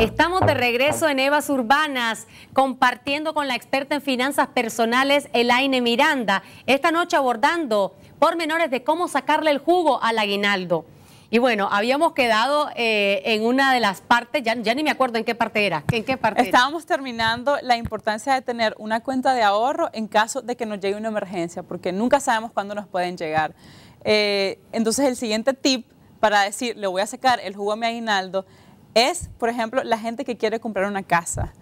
Estamos de regreso en Evas Urbanas, compartiendo con la experta en finanzas personales, Elaine Miranda, esta noche abordando pormenores de cómo sacarle el jugo al aguinaldo. Y bueno, habíamos quedado eh, en una de las partes, ya, ni me acuerdo en qué parte era. ¿En qué parte Estábamos terminando la importancia de tener una cuenta de ahorro en caso de que nos llegue una emergencia, porque nunca sabemos cuándo nos pueden llegar. Eh, entonces el siguiente tip para decir, le voy a sacar el jugo a mi aguinaldo, es, por ejemplo, la gente que quiere comprar una casa.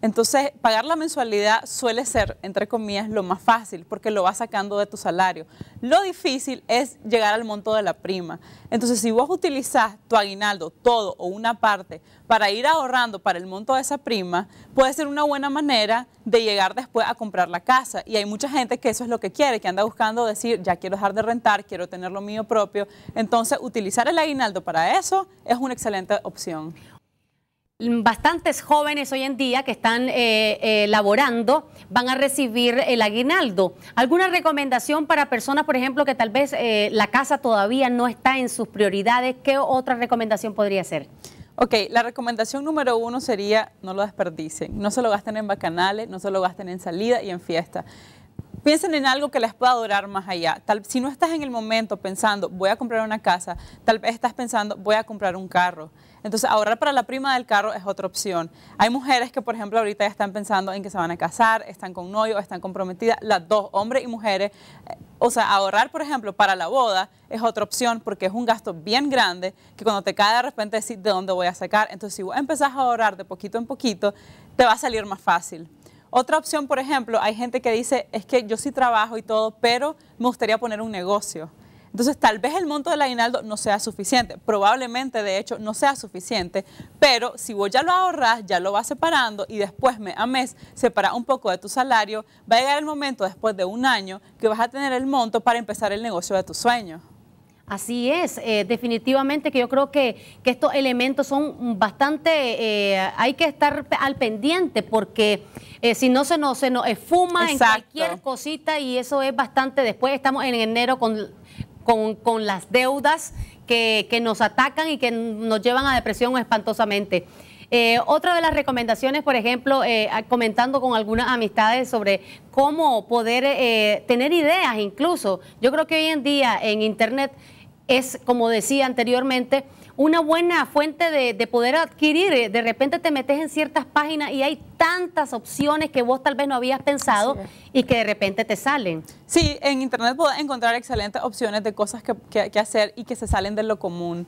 Entonces, pagar la mensualidad suele ser, entre comillas, lo más fácil porque lo vas sacando de tu salario. Lo difícil es llegar al monto de la prima. Entonces, si vos utilizás tu aguinaldo, todo o una parte, para ir ahorrando para el monto de esa prima, puede ser una buena manera de llegar después a comprar la casa. Y hay mucha gente que eso es lo que quiere, que anda buscando decir, ya quiero dejar de rentar, quiero tener lo mío propio. Entonces, utilizar el aguinaldo para eso es una excelente opción bastantes jóvenes hoy en día que están eh, eh, laborando van a recibir el aguinaldo. ¿Alguna recomendación para personas, por ejemplo, que tal vez eh, la casa todavía no está en sus prioridades? ¿Qué otra recomendación podría ser? Ok, la recomendación número uno sería no lo desperdicien, no se lo gasten en bacanales, no se lo gasten en salida y en fiesta. Piensen en algo que les pueda durar más allá. Tal, si no estás en el momento pensando, voy a comprar una casa, tal vez estás pensando, voy a comprar un carro. Entonces, ahorrar para la prima del carro es otra opción. Hay mujeres que, por ejemplo, ahorita ya están pensando en que se van a casar, están con novio, están comprometidas, las dos, hombres y mujeres. Eh, o sea, ahorrar, por ejemplo, para la boda es otra opción porque es un gasto bien grande que cuando te cae de repente decir de dónde voy a sacar. Entonces, si vos empezás a ahorrar de poquito en poquito, te va a salir más fácil. Otra opción, por ejemplo, hay gente que dice, es que yo sí trabajo y todo, pero me gustaría poner un negocio. Entonces, tal vez el monto del aguinaldo no sea suficiente, probablemente de hecho no sea suficiente, pero si vos ya lo ahorras, ya lo vas separando y después a mes separas un poco de tu salario, va a llegar el momento después de un año que vas a tener el monto para empezar el negocio de tus sueños. Así es, eh, definitivamente que yo creo que, que estos elementos son bastante, eh, hay que estar al pendiente porque eh, si no se nos, se nos esfuma en cualquier cosita y eso es bastante, después estamos en enero con, con, las deudas que, nos atacan y que nos llevan a depresión espantosamente. otra de las recomendaciones, por ejemplo, comentando con algunas amistades sobre cómo poder tener ideas incluso. Yo creo que hoy en día en Internet es, como decía anteriormente, una buena fuente de, poder adquirir. Eh, de repente te metes en ciertas páginas y hay tantas opciones que vos tal vez no habías pensado y que de repente te salen. Sí, en Internet puedes encontrar excelentes opciones de cosas que, que, que hacer y que se salen de lo común.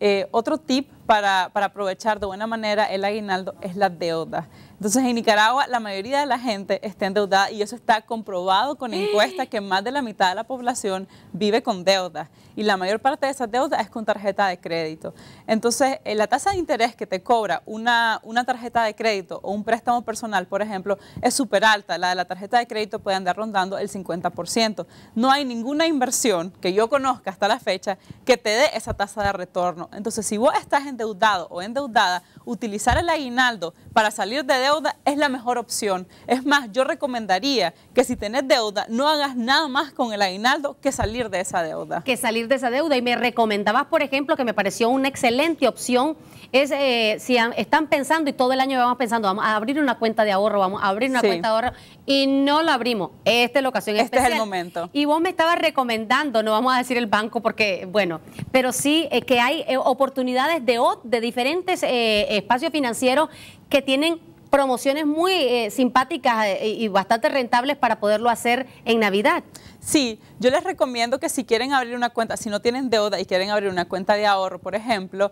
Eh, otro tip para, aprovechar de buena manera el aguinaldo es la deuda. Entonces en Nicaragua la mayoría de la gente está endeudada y eso está comprobado con encuestas que más de la mitad de la población vive con deuda y la mayor parte de esa deuda es con tarjeta de crédito. Entonces eh, la tasa de interés que te cobra una, una tarjeta de crédito o un préstamo personal, por ejemplo, es súper alta. La de la tarjeta de crédito puede andar rondando el 50%. No hay ninguna inversión que yo conozca hasta la fecha que te dé esa tasa de retorno. Entonces si vos estás en endeudado o endeudada, utilizar el aguinaldo para salir de deuda es la mejor opción. Es más, yo recomendaría que si tenés deuda, no hagas nada más con el aguinaldo que salir de esa deuda. Que salir de esa deuda. Y me recomendabas, por ejemplo, que me pareció una excelente opción, es eh, si están pensando y todo el año vamos pensando, vamos a abrir una cuenta de ahorro, vamos a abrir una cuenta de ahorro y no lo abrimos. Esta es la ocasión este especial. Este es el momento. Y vos me estabas recomendando, no vamos a decir el banco porque, bueno, pero sí eh, que hay eh, oportunidades de, de diferentes eh, espacios financieros que tienen promociones muy simpáticas y bastante rentables para poderlo hacer en Navidad. Sí, yo les recomiendo que si quieren abrir una cuenta, si no tienen deuda y quieren abrir una cuenta de ahorro, por ejemplo,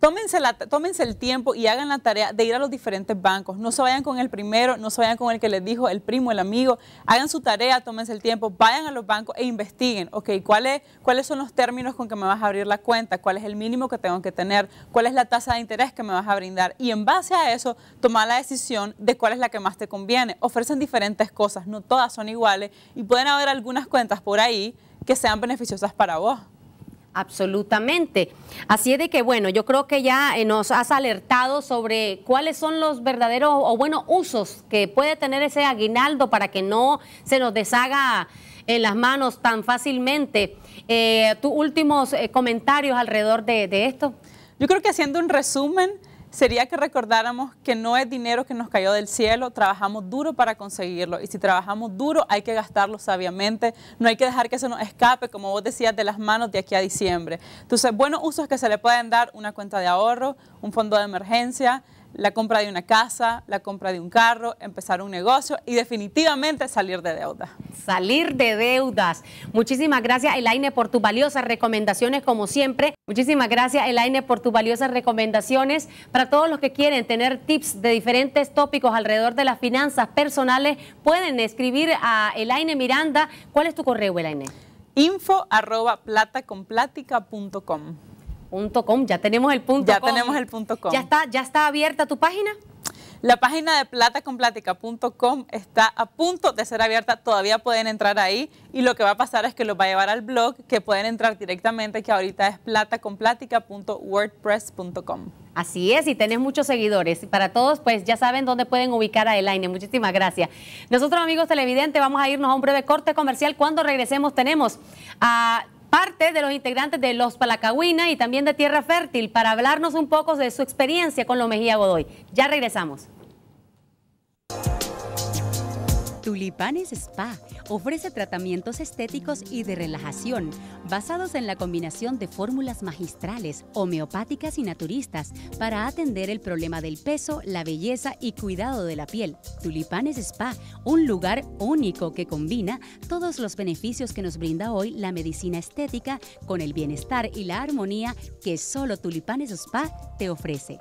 Tómense, el tiempo y hagan la tarea de ir a los diferentes bancos. No se vayan con el primero, no se vayan con el que les dijo el primo, el amigo. Hagan su tarea, tómense el tiempo, vayan a los bancos e investiguen. Ok, ¿cuál ¿cuáles son los términos con que me vas a abrir la cuenta? ¿Cuál es el mínimo que tengo que tener? ¿Cuál es la tasa de interés que me vas a brindar? Y en base a eso, toma la decisión de cuál es la que más te conviene. Ofrecen diferentes cosas, no todas son iguales y pueden haber algunas cuentas por ahí que sean beneficiosas para vos. Absolutamente. Así es de que, bueno, yo creo que ya eh, nos has alertado sobre cuáles son los verdaderos o buenos usos que puede tener ese aguinaldo para que no se nos deshaga en las manos tan fácilmente. Eh, ¿Tus últimos eh, comentarios alrededor de, de esto? Yo creo que haciendo un resumen, sería que recordáramos que no es dinero que nos cayó del cielo, trabajamos duro para conseguirlo y si trabajamos duro hay que gastarlo sabiamente, no hay que dejar que se nos escape, como vos decías, de las manos de aquí a diciembre. Entonces, buenos usos que se le pueden dar, una cuenta de ahorro, un fondo de emergencia, la compra de una casa, la compra de un carro, empezar un negocio y definitivamente salir de deuda. Salir de deudas. Muchísimas gracias, Elaine, por tus valiosas recomendaciones, como siempre. Muchísimas gracias, Elaine, por tus valiosas recomendaciones. Para todos los que quieren tener tips de diferentes tópicos alrededor de las finanzas personales, pueden escribir a Elaine Miranda. ¿Cuál es tu correo, Elaine? info arroba .com, ya tenemos el punto ya com. tenemos el punto com. ¿Ya está, ¿Ya está abierta tu página? La página de platacomplática.com está a punto de ser abierta, todavía pueden entrar ahí y lo que va a pasar es que los va a llevar al blog, que pueden entrar directamente, que ahorita es platacomplática.wordpress.com. Así es, y tenés muchos seguidores. Para todos, pues ya saben dónde pueden ubicar a Elaine. Muchísimas gracias. Nosotros, amigos televidentes, vamos a irnos a un breve corte comercial. Cuando regresemos, tenemos a parte de los integrantes de Los Palacahuina y también de Tierra Fértil para hablarnos un poco de su experiencia con lo Mejía Godoy. Ya regresamos. Tulipanes Spa ofrece tratamientos estéticos y de relajación basados en la combinación de fórmulas magistrales, homeopáticas y naturistas para atender el problema del peso, la belleza y cuidado de la piel. Tulipanes Spa, un lugar único que combina todos los beneficios que nos brinda hoy la medicina estética con el bienestar y la armonía que solo Tulipanes Spa te ofrece.